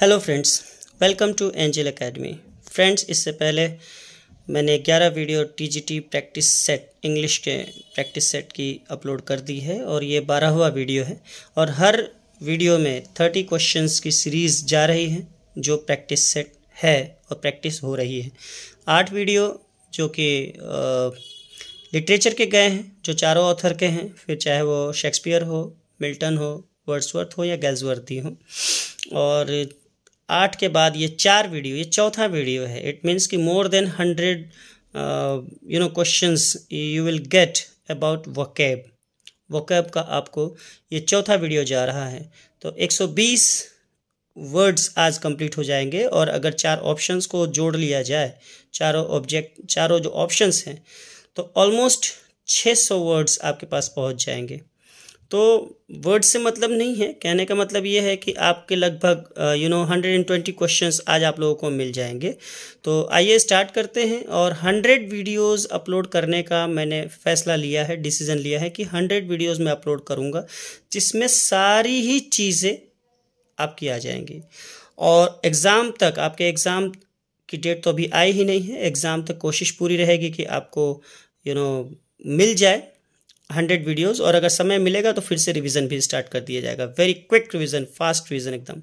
hello friends welcome to Angel Academy friends इससे पहले मैंने 11 video TGT practice set English के प्रैक्टिस सेट की अपलोड कर दी है और ये बारहवा वीडियो है और हर वीडियो में 30 क्वेश्चंस की सीरीज़ जा रही है जो प्रैक्टिस सेट है और प्रैक्टिस हो रही है आठ वीडियो जो कि लिटरेचर के गए हैं जो चारों ऑथर के हैं फिर चाहे वो शेक्सपियर हो मिल्टन हो वर्ड्सवर्थ हो या गैल्सवर्थी हो और आठ के बाद ये चार वीडियो ये चौथा वीडियो है इट मीन्स कि more than hundred you know questions you will get about vocab vocab का आपको ये चौथा वीडियो जा रहा है तो 120 वर्ड्स आज कंप्लीट हो जाएंगे और अगर चार ऑप्शंस को जोड़ लिया जाए चारों ऑब्जेक्ट चारों जो ऑप्शंस हैं तो ऑलमोस्ट 600 वर्ड्स आपके पास पहुंच जाएंगे तो वर्ड से मतलब नहीं है कहने का मतलब ये है कि आपके लगभग you know hundred and twenty question आज आप लोगों को मिल जाएंगे तो आइए स्टार्ट करते हैं और हंड्रेड वीडियोस अपलोड करने का मैंने फैसला लिया है डिसीजन लिया है कि हंड्रेड वीडियोस मैं अपलोड करूँगा जिसमें सारी ही चीज़ें आपकी आ जाएंगी और एग्ज़ाम तक आपके एग्ज़ाम की डेट तो अभी आई ही नहीं है एग्ज़ाम तक कोशिश पूरी रहेगी कि आपको यू you नो know, मिल जाए हंड्रेड वीडियोज और अगर समय मिलेगा तो फिर से रिविजन भी स्टार्ट कर दिया जाएगा very quick revision fast revision एकदम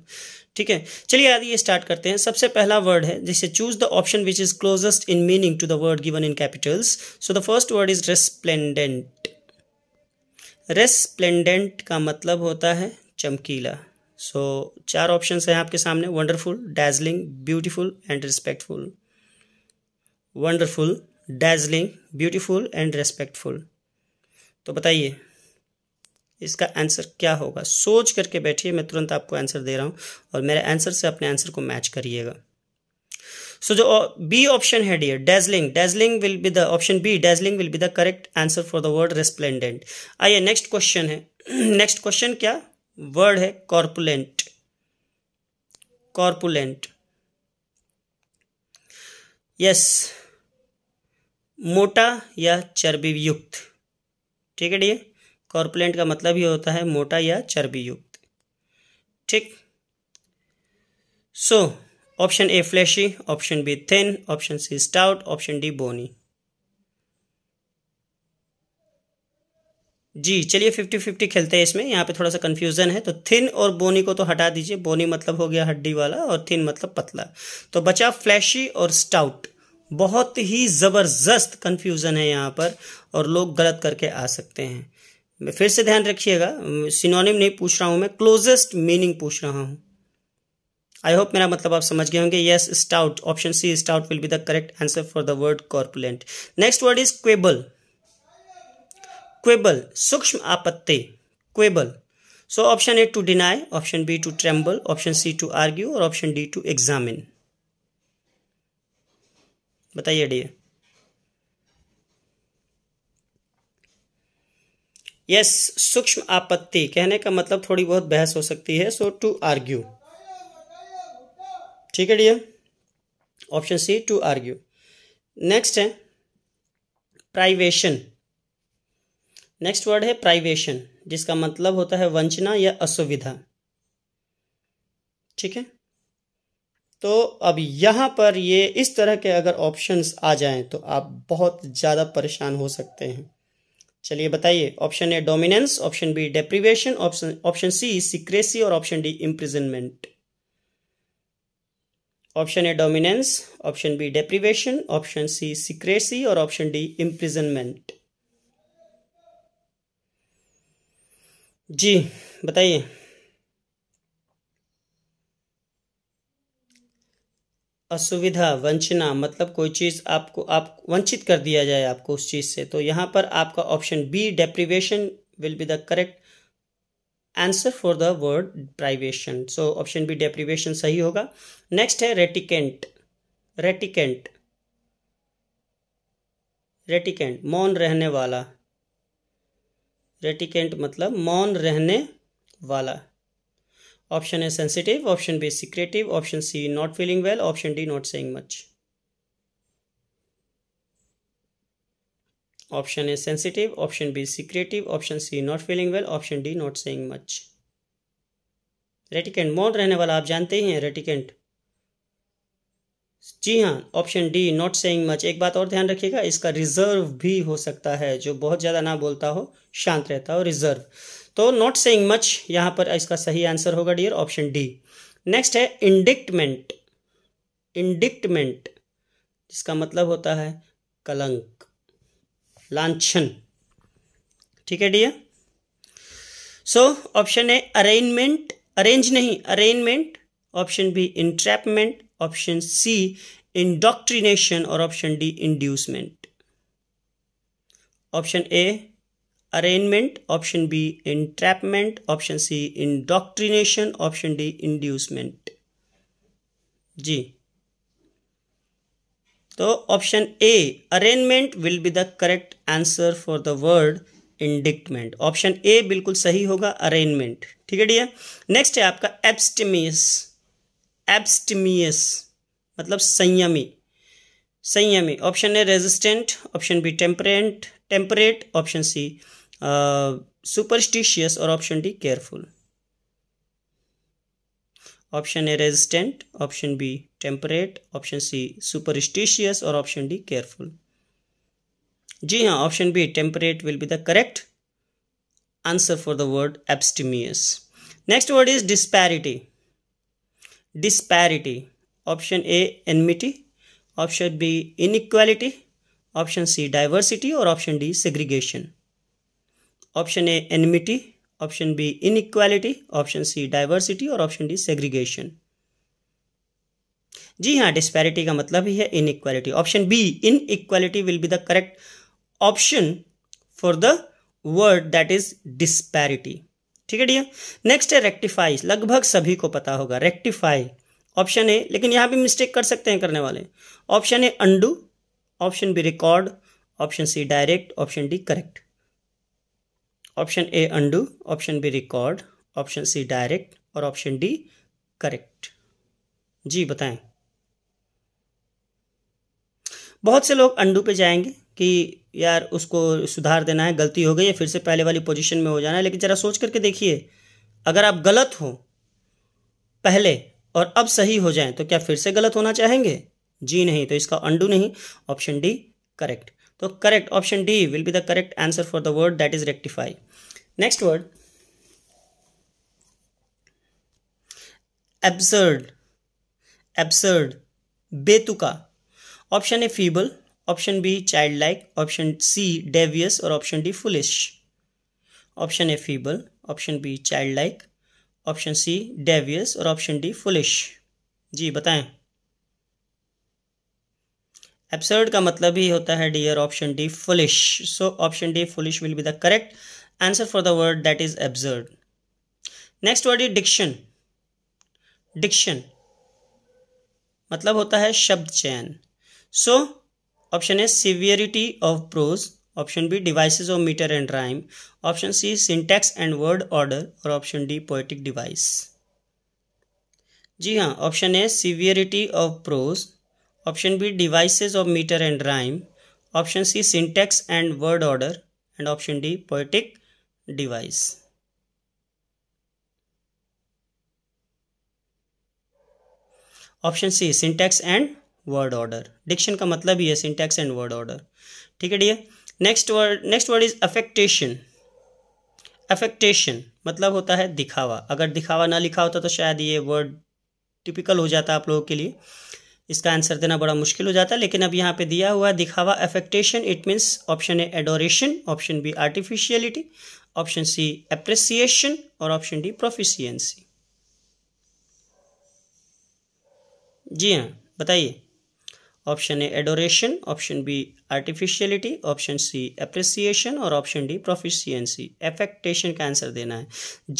ठीक है चलिए आदि ये स्टार्ट करते हैं सबसे पहला वर्ड है जिसे choose the option which is closest in meaning to the word given in capitals so the first word is resplendent resplendent का मतलब होता है चमकीला सो so, चार ऑप्शन हैं आपके सामने wonderful dazzling beautiful and respectful wonderful dazzling beautiful and respectful तो बताइए इसका आंसर क्या होगा सोच करके बैठिए मैं तुरंत आपको आंसर दे रहा हूं और मेरे आंसर से अपने आंसर को मैच करिएगा सो जो बी ऑप्शन है dear dazzling dazzling will be the option B dazzling will be the correct answer for the word resplendent आइए नेक्स्ट क्वेश्चन है नेक्स्ट क्वेश्चन क्या वर्ड है कॉर्पुलेंट कॉर्पुलेंट यस मोटा या चर्बी युक्त ठीक है डी कॉर्पुलेंट का मतलब ही होता है मोटा या चर्बी युक्त ठीक so option A flashy option B thin option C stout option D bony जी चलिए फिफ्टी फिफ्टी खेलते हैं इसमें यहाँ पे थोड़ा सा कंफ्यूजन है तो थिन और बोनी को तो हटा दीजिए बोनी मतलब हो गया हड्डी वाला और थिन मतलब पतला तो बचा फ्लैशी और स्टाउट बहुत ही ज़बरदस्त कंफ्यूजन है यहाँ पर और लोग गलत करके आ सकते हैं फिर से ध्यान रखिएगा सिनोनिम नहीं पूछ रहा हूँ मैं क्लोजेस्ट मीनिंग पूछ रहा हूँ आई होप मेरा मतलब आप समझ गए होंगे yes stout option C stout will be the correct answer for the word corpulent next word is quibble quibble सूक्ष्म आपत्ति quibble so option A to deny option B to tremble option C to argue और option D to examine बताइए D yes सूक्ष्म आपत्ति कहने का मतलब थोड़ी बहुत बहस हो सकती है सो टू आर्ग्यू ठीक है D option C to argue next है प्राइवेशन नेक्स्ट वर्ड है प्राइवेशन जिसका मतलब होता है वंचना या असुविधा ठीक है तो अब यहाँ पर ये इस तरह के अगर ऑप्शंस आ जाएं तो आप बहुत ज़्यादा परेशान हो सकते हैं चलिए बताइए option A dominance option B deprivation option option C secrecy और option D imprisonment option A dominance option B deprivation option C secrecy और ऑप्शन डी इम्प्रिजनमेंट जी बताइए असुविधा वंचना मतलब कोई चीज़ आपको आप वंचित कर दिया जाए आपको उस चीज़ से तो यहाँ पर आपका option B deprivation will be the correct answer for the word privation so option B deprivation सही होगा नेक्स्ट है रेटिकेंट रेटिकेंट रेटिकेंट मौन रहने वाला रेटिकेंट मतलब मौन रहने वाला ऑप्शन है sensitive option B secretive option C not feeling well option D not saying much option A sensitive option B secretive option C not feeling well option D not saying much reticent मौन रहने वाला आप जानते ही हैं reticent जी हाँ option D not saying much एक बात और ध्यान रखिएगा इसका रिजर्व भी हो सकता है जो बहुत ज़्यादा ना बोलता हो शांत रहता हो रिजर्व तो नॉट सेइंग मच यहाँ पर इसका सही आंसर होगा डियर ऑप्शन डी नेक्स्ट है इंडिक्टमेंट इंडिक्टमेंट जिसका मतलब होता है कलंक लांछन ठीक है डियर सो ऑप्शन है अरेंजमेंट अरेंज नहीं arrangement option B entrapment option C indoctrination और option D inducement option A arrangement option B entrapment option C indoctrination option D inducement जी तो option A arrangement will be the correct answer for the word indictment option A बिल्कुल सही होगा arrangement ठीक है D next है आपका एब्स्टिमिस एब्सटिमियस मतलब संयमी संयमी option A resistant option B temperate temperate option C superstitious और option D careful option A resistant option B temperate option C superstitious और ऑप्शन डी केयरफुल जी हाँ option B temperate will be the correct answer for the word abstemious next word is disparity disparity option a enmity option b inequality option c diversity or option d segregation option a enmity option b inequality option c diversity और option d segregation जी हाँ disparity का मतलब ही है inequality option B inequality will be the correct option for the word that is disparity ठीक है dear next है रेक्टिफाई लगभग सभी को पता होगा रेक्टिफाई ऑप्शन ए लेकिन यहां भी मिस्टेक कर सकते हैं करने वाले option A undo option B record option C direct option D correct option A undo option B record option C direct और ऑप्शन डी करेक्ट जी बताएं बहुत से लोग अंडू पे जाएंगे कि यार उसको सुधार देना है गलती हो गई है फिर से पहले वाली पोजीशन में हो जाना है लेकिन ज़रा सोच करके देखिए अगर आप गलत हो पहले और अब सही हो जाएं तो क्या फिर से गलत होना चाहेंगे जी नहीं तो इसका अंडू नहीं ऑप्शन डी करेक्ट तो correct option D will be the correct answer for the word that is rectify next word absurd absurd बेतुका option A feeble option B child like option C devious और option D foolish option A feeble option B child like option C devious और option D foolish जी बताएं absurd का मतलब ही होता है dear option D foolish so option D foolish will be the correct answer for the word that is absurd next word is diction diction मतलब होता है शब्द चयन so so, option A severity of prose option B devices of metre and rhyme option C syntax and word order और option D poetic device जी हाँ option A severity of prose option B devices of metre and rhyme option C syntax and word order and option D poetic device option C syntax and word order diction का मतलब ही है syntax and word order ठीक है D next word next word is affectation affectation मतलब होता है दिखावा अगर दिखावा ना लिखा होता तो शायद ये वर्ड टिपिकल हो जाता आप लोगों के लिए इसका आंसर देना बड़ा मुश्किल हो जाता है लेकिन अब यहाँ पे दिया हुआ है दिखावा affectation it means option A adoration option B artificiality option C appreciation और ऑप्शन डी प्रोफिशियंसी जी हाँ बताइए option A adoration option B artificiality option C appreciation और ऑप्शन डी प्रोफिशियंसी एफेक्टेशन का आंसर देना है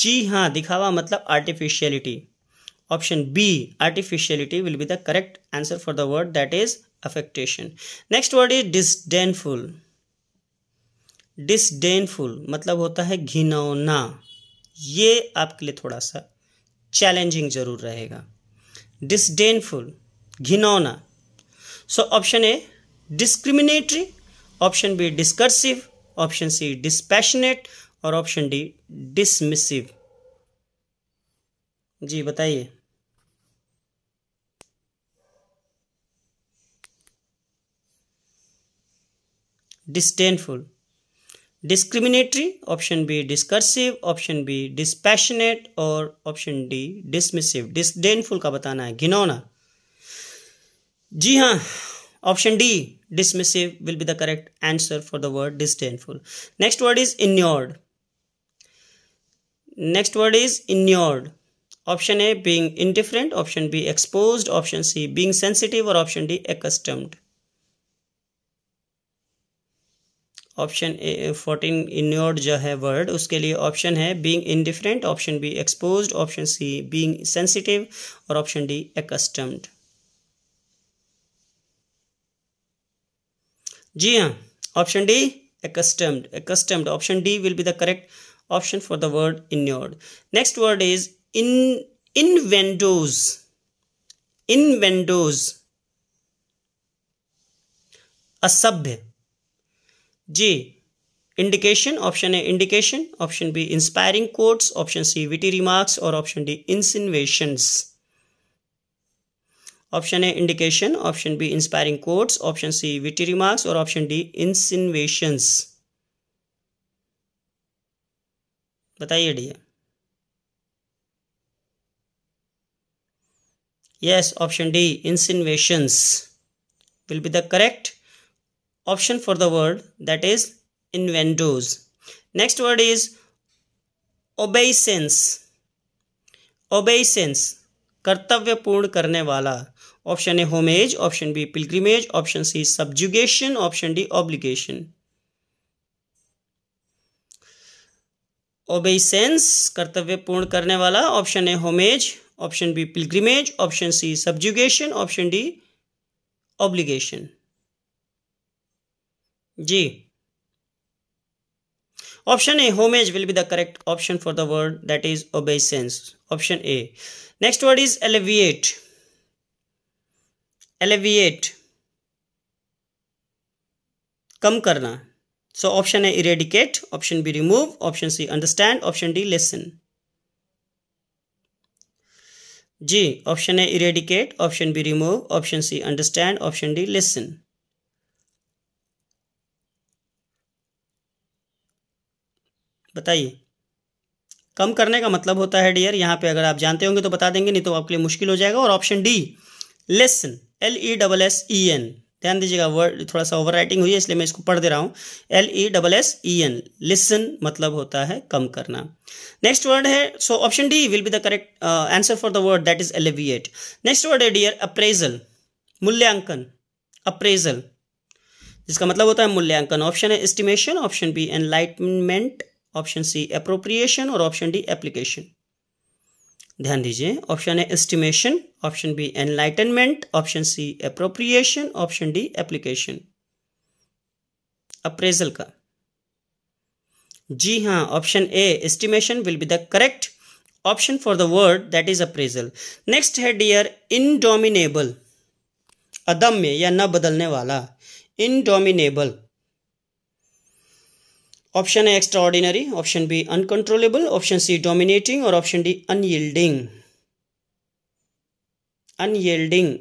जी हाँ दिखावा मतलब artificiality option B artificiality will be the correct answer for the word that is affectation next word is disdainful disdainful मतलब होता है घिनौना ये आपके लिए थोड़ा सा चैलेंजिंग जरूर रहेगा डिसडेनफुल घिनौना so option A discriminatory option B discursive option C dispassionate और ऑप्शन डी डिसमिसिव जी बताइए disdainful discriminatory option B discursive option B dispassionate और ऑप्शन डी डिसमिसिव डिस्डेनफुल का बताना है घिनौना जी हाँ option D dismissive will be the correct answer for the word disdainful next word is inured next word is inured option A being indifferent option B expose option C being sensitive और option D accustomed option A fourteen inured जो है word उसके लिए option है being indifferent option B expose option C being sensitive और option D accustomed जी हाँ option D accustomed accustomed option d will be the correct option for the word inured next word is in in windows in windows asabh g indication option a indication option b inspiring quotes option c witty remarks or option d insinuations option है indication option B inspiring quotes option C witty remarks और option D insinuations बताइए D yes option D insinuations will be the correct option for the word that is innuendos next word is obeisance obeisance कर्तव्य पूर्ण करने वाला option A homage option B pilgrimage option C subjugation option D obligation obeisance कर्तव्य पूर्ण करने वाला option A homage option B pilgrimage option C subjugation option D obligation जी option A homage will be the correct option for the word that is obeisance option A next word is alleviate alleviate कम करना so option है eradicate option B remove option C understand option D lessen जी option है eradicate option B remove option C understand option D lessen बताइए कम करने का मतलब होता है डियर यहां पे अगर आप जानते होंगे तो बता देंगे नहीं तो आपके लिए मुश्किल हो जाएगा और option D lessen L E double S E N ध्यान दीजिएगा वर्ड थोड़ा सा ओवर राइटिंग हुई है इसलिए मैं इसको पढ़ दे रहा हूँ L E double S E N lessen मतलब होता है कम करना नेक्स्ट वर्ड है so option D will be the correct answer for the word that is alleviate next word है डियर अप्रेजल मूल्यांकन अप्रेजल जिसका मतलब होता है मूल्यांकन ऑप्शन है estimation option B enlightenment option C appropriation और ऑप्शन डी एप्लीकेशन ध्यान दीजिए ऑप्शन है estimation option B enlightenment option C appropriation option D application appraisal का जी हाँ option A estimation will be the correct option for the word that is appraisal next है dear indomitable अदम्य या न बदलने वाला इनडोमिनेबल ऑप्शन है extraordinary option B uncontrollable option C dominating और option D unyielding unyielding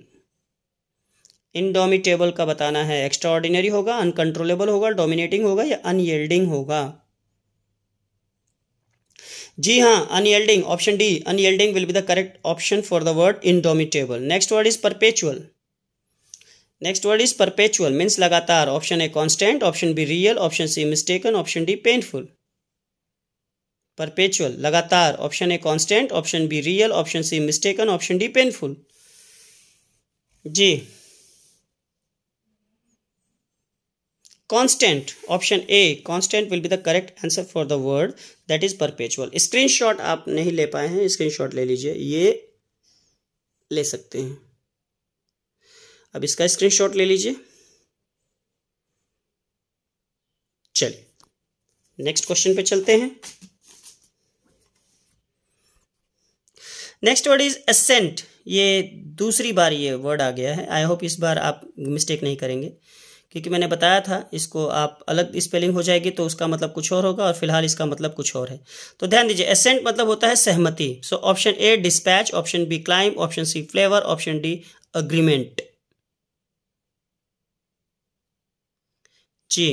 indomitable का बताना है एक्स्ट्रा ऑर्डिनरी होगा अनकंट्रोलेबल होगा डोमिनेटिंग होगा या अनयिल्डिंग होगा जी हाँ unyielding option D unyielding will be the correct option for the word indomitable next word is perpetual next word is perpetual means लगातार option A constant option B real option C mistaken option D painful perpetual लगातार option A constant option B real option C mistaken option D painful जी constant option A constant will be the correct answer for the word that is perpetual screenshot आप नहीं ले पाए हैं screenshot ले लीजिए ये ले सकते हैं अब इसका स्क्रीनशॉट ले लीजिए चलिए नेक्स्ट क्वेश्चन पे चलते हैं नेक्स्ट वर्ड इज एसेंट ये दूसरी बार ये वर्ड आ गया है आई होप इस बार आप मिस्टेक नहीं करेंगे क्योंकि मैंने बताया था इसको आप अलग स्पेलिंग हो जाएगी तो उसका मतलब कुछ और होगा और फिलहाल इसका मतलब कुछ और है तो ध्यान दीजिए एसेंट मतलब होता है सहमति so option A dispatch option B climb option C flavour option D agreement जी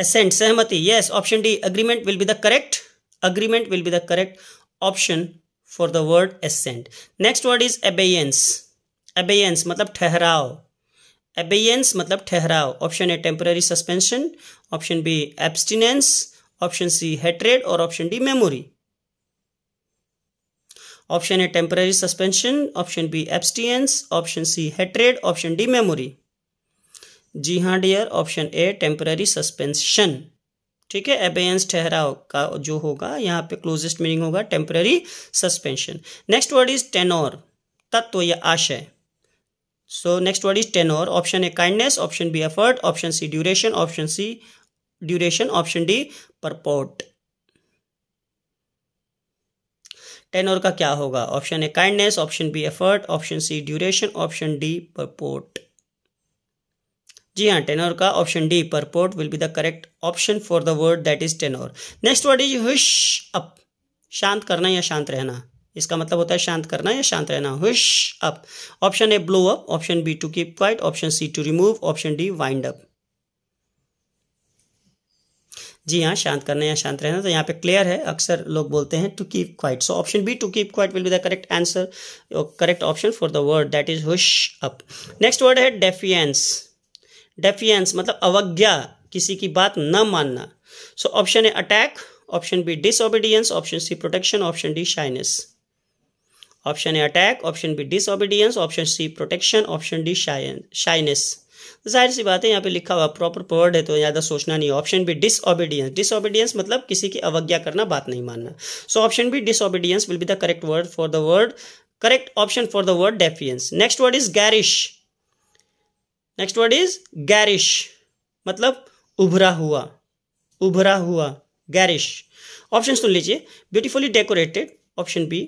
एसेंट सहमति yes option D agreement will be the correct agreement will be the correct option for the word assent next word is abeyance abeyance मतलब ठहराव abeyance मतलब ठहराव option A temporary suspension option B abstinence option C hatred और option D memory option A temporary suspension option B abstinence option C hatred option D memory जी हाँ dear option A temporary suspension ठीक है abeyance ठहराव का जो होगा यहाँ पे क्लोजेस्ट मीनिंग होगा temporary suspension next word is tenor तत्व या आशय so next word is tenor option A kindness option B effort option C duration option C duration option D purport tenor का क्या होगा option A kindness option B effort option C duration option D purport जी हाँ tenor का option D purport will be the correct option for the word that is tenor next word is hush up शांत करना या शांत रहना इसका मतलब होता है शांत करना या शांत रहना hush up option A blow up option B to keep quiet option C to remove option D wind up जी हाँ शांत करना या शांत रहना तो यहाँ पे क्लियर है अक्सर लोग बोलते हैं to keep quiet so option B to keep quiet will be the correct answer correct option for the word that is hush up next word है डेफियंस डेफियंस मतलब अवज्ञा किसी की बात न मानना so option A attack option B disobedience option C protection option D shyness option A attack option B disobedience option C protection option D shyness जाहिर सी बात है यहाँ पे लिखा हुआ प्रॉपर वर्ड है तो ज़्यादा सोचना नहीं ऑप्शन बी डिसऑबिडियंस डिसऑबिडियंस मतलब किसी की अवज्ञा करना बात नहीं मानना so option B disobedience will be the correct word for the word correct option for the word defiance next word is garish next word is garish मतलब उभरा हुआ उभरा हुआ गैरिश ऑप्शन सुन लीजिए beautifully decorated option B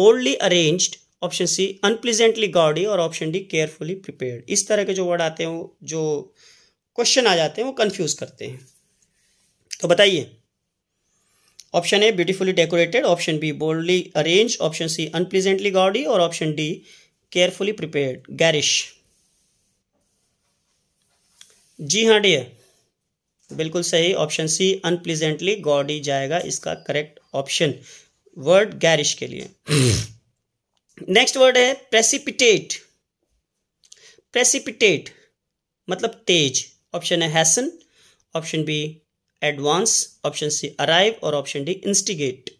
boldly arranged option C unpleasantly gaudy और option D carefully prepared इस तरह के जो वर्ड आते हैं वो जो क्वेश्चन आ जाते हैं वो कंफ्यूज करते हैं तो बताइए option A beautifully decorated option B boldly arrange option C unpleasantly gaudy और option D carefully prepared garish जी हाँ डियर बिल्कुल सही ऑप्शन सी अनप्लीजेंटली गॉडी जाएगा इसका करेक्ट ऑप्शन वर्ड गैरिश के लिए नेक्स्ट वर्ड है प्रेसिपिटेट प्रेसिपिटेट मतलब तेज option A hasten option B advance option C arrive और ऑप्शन डी इंस्टिगेट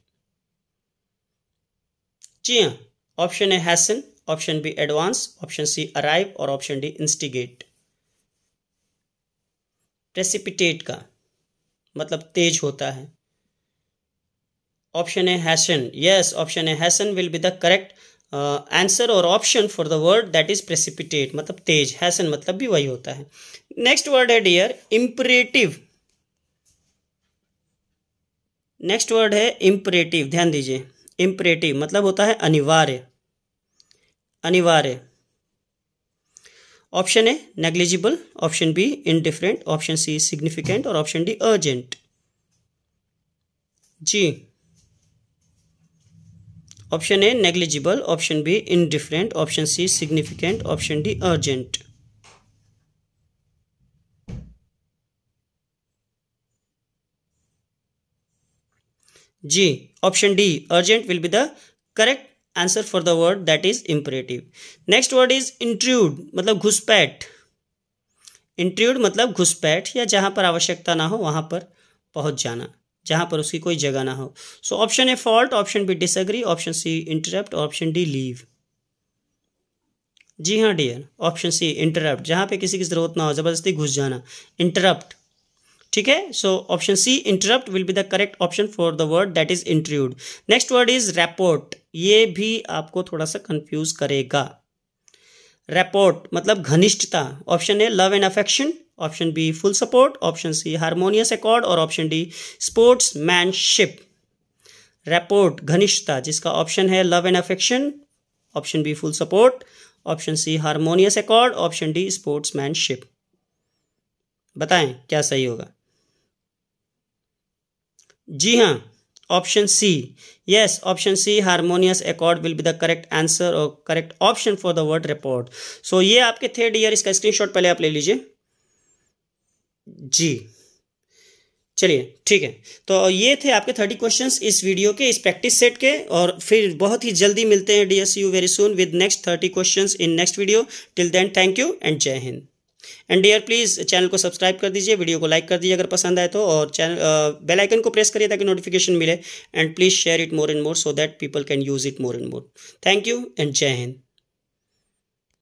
जी हाँ option A hasten option B advance option C arrive और ऑप्शन डी इंस्टिगेट प्रेसिपिटेट का मतलब तेज होता है option A hasten yes option A hasten will be the correct answer और option for the word that is precipitate मतलब तेज hasten मतलब भी वही होता है नेक्स्ट वर्ड है डियर इम्परेटिव नेक्स्ट वर्ड है इम्परेटिव ध्यान दीजिए इम्परेटिव मतलब होता है अनिवार्य अनिवार्य option A negligible option B indifferent option C significant और ऑप्शन डी अर्जेंट जी option A negligible option B indifferent option C significant option D urgent जी option D urgent will be the correct answer for the word that is imperative next word is intrude मतलब घुसपैठ intrude मतलब घुसपैठ या जहां पर आवश्यकता ना हो वहां पर पहुंच जाना जहां पर उसकी कोई जगह ना हो so option A fault option B disagree option C interrupt option D leave जी हाँ डियर ऑप्शन सी इंटरप्ट जहां पे किसी की ज़रूरत ना हो ज़बरदस्ती घुस जाना इंटरप्ट ठीक है so option C interrupt will be the correct option for the word that is intrude next word is rapport ये भी आपको थोड़ा सा कंफ्यूज करेगा रेपोर्ट मतलब घनिष्ठता option A love and affection option B full support option C harmonious accord और option D sportsmanship rapport घनिष्ठता जिसका ऑप्शन है love and affection option B full support option C harmonious accord option D sports manship बताएं क्या सही होगा जी हाँ option C yes option C harmonious accord will be the correct answer और correct option for the word report so ये आपके third year इसका स्क्रीनशॉट पहले आप ले लीजिए जी चलिए ठीक है तो ये थे आपके थर्टी क्वेश्चंस इस वीडियो के इस प्रैक्टिस सेट के और फिर बहुत ही जल्दी मिलते हैं डीएसयू very soon with next thirty questions in next video till then thank you and Jai Hind and dear please channel को सब्सक्राइब कर दीजिए वीडियो को लाइक कर दीजिए अगर पसंद आए तो और चैनल बेलाइकन को प्रेस करिए ताकि नोटिफिकेशन मिले and please share it more and more so that people can use it more and more thank you and Jai Hind